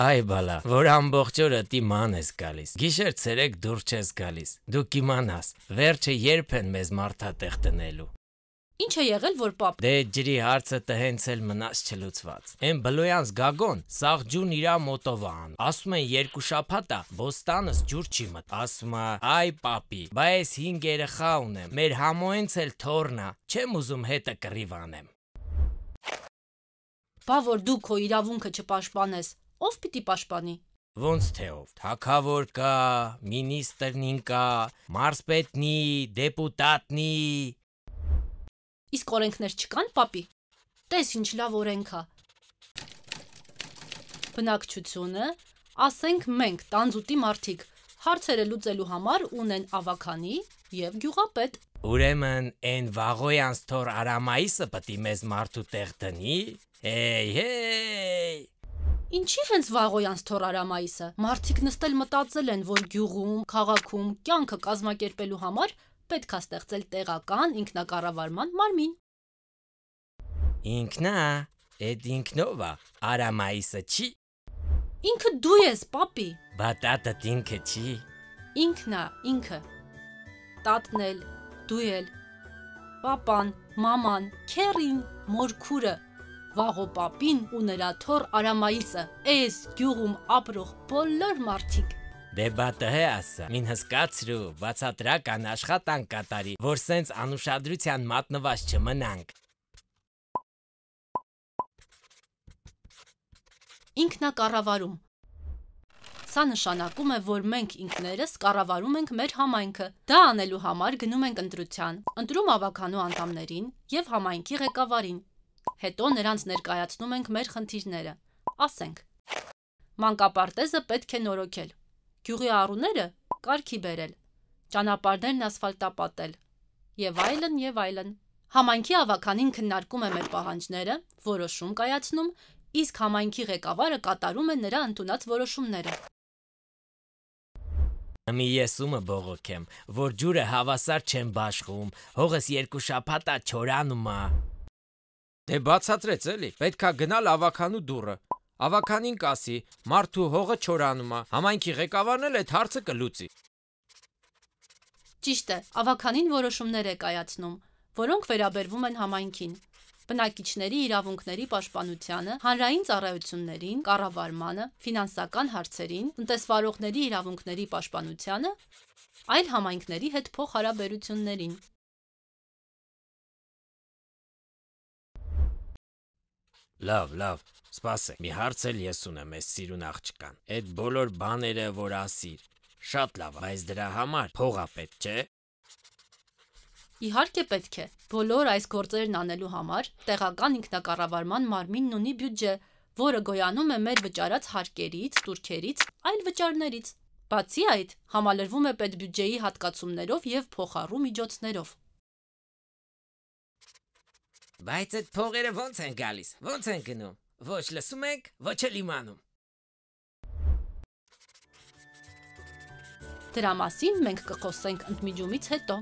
Այ բալա, որ ամբողջ օրը դիման ես գալիս։ Գիշեր ցերեկ դուր չես գալիս։ Դու կիմանաս, վերջը երբ են մեզ մարդատեղ տնելու։ Ինչ է եղել որ պապ։ Դե ջրի հարցը տհենց էլ մնաց չլուծված։ Էն բլոյան զգագոն, սաղ ջուն իրա մոտովան։ Ասում են երկու շաբաթա Բոստանս ջուր չի մտ։ Ասում է, այ պապի, բա ես 5 երեխա ունեմ։ Մեր համոյնց էլ թորնա։ Չեմ ուզում հետը կռիվանեմ։ Բա որ դու քո իրավունքը չպաշտպանես, ով պիտի պաշտպանի։ Ոնց թե ով։ Թակավոր կա, մինիստրնին կա, մարսպետնի, դեպուտատնի։ Իսկ օրենքներ չկան, papi։ Տես ինչ լավ օրենք է։ Բնակչությունը, ասենք մենք, տանձուտի մարդիկ, հարցերը լուծելու համար ունեն ավականի եւ գյուղապետ։ Ուրեմն այն վաղոյանց թոր արամայիսը պտի մեզ մարդու տեղ դնի։ Հեյ, հեյ։ Ինչի հենց Վաղոյանց թորարամայիսը։ Մարդիկ նստել մտածել են, որ գյուղում, քաղաքում կյանքը կազմակերպելու համար պետք է ստեղծել տեղական ինքնակառավարման մարմին։ Ինքնա, այդ ինքնով է, արամայիսը չի։ Ինքը դու ես, papi։ Բա տատը ինքը չի։ Ինքնա, ինքը։ Տատն էլ, դու էլ։ Պապան, մաման, քերին, մորքուրը, Վաղո պապին ու նրա թոր Արամայիսը, այս գյուղում ապրող բոլոր մարդիկ։ Դե բաթը հե ասա, մին հսկացրու, բացատրական աշխատանք կատարի, որ սենց անուշադրության մատնված չմնանք։ Ինքնա կառավարում Սա նշանակում է, որ մենք ինքներս կառավարում ենք մեր համայնքը։ Դա անելու համար գնում ենք ընտրության, ընտրում ավականու անդամներին եւ համայնքի ղեկավարին։ Հետո նրանց ներկայացնում ենք մեր խնդիրները։ Ասենք. Մանկապարտեզը պետք է նորոգել։ Գյուղի առուները կարգի բերել։ Ճանապարհներն ասֆալտապատել։ Եվ այլն, եւ այլն։ Համայնքի ավականին քննարկում է մեր պահանջները, որոշում կայացնում, իսկ համայնքի ղեկավարը կատարում է նրա ընդունած որոշումները։ Մի եսումը բողոքեմ, որ ջուրը հավասար չեմ բաշխում, հողս երկու շաբաթա չորանում է։ Դե բացատրեց էլի։ Պետքա գնալ ավականու դուրը։ Ավականին կասի, մարդու հողը չորանում է։ Համայնքի ղեկավարն էլ այդ հարցը կլուծի։ Ճիշտ է, ավականին որոշումներ է կայացնում, որոնք վերաբերվում են համայնքին բնակիչների իրավունքների պաշտպանությանը, հանրային ծառայություններին, կառավարմանը, ֆինանսական հարցերին, տնտեսվարողների իրավունքների պաշտպանությանը, այլ համայնքների հետ փոխհարաբերություններին։ Լավ, լավ, սպասեք։ Մի հարց էլ ես ունեմ այս սիրուն աղջկան։ Այդ բոլոր բաները, որ ասիր, շատ լավ, բայց դրա համար փողա պետք չէ։ Իհարկե պետք է։ Բոլոր այս գործերն անելու համար տեղական ինքնակառավարման մարմինն ունի բյուջե, որը գոյանում է մեր վճարած հարկերից, տուրքերից, այլ վճարներից։ Բացի այդ, համալրվում է պետբյուջեի հատկացումներով եւ փոխառու միջոցներով։ Բայց այդ փողերը ո՞նց են գալիս։ Ո՞նց են գնում։ Ոչ լսում ենք, ոչ էլ իմանում։ Դրա մասին մենք կխոսենք ընդմիջումից հետո։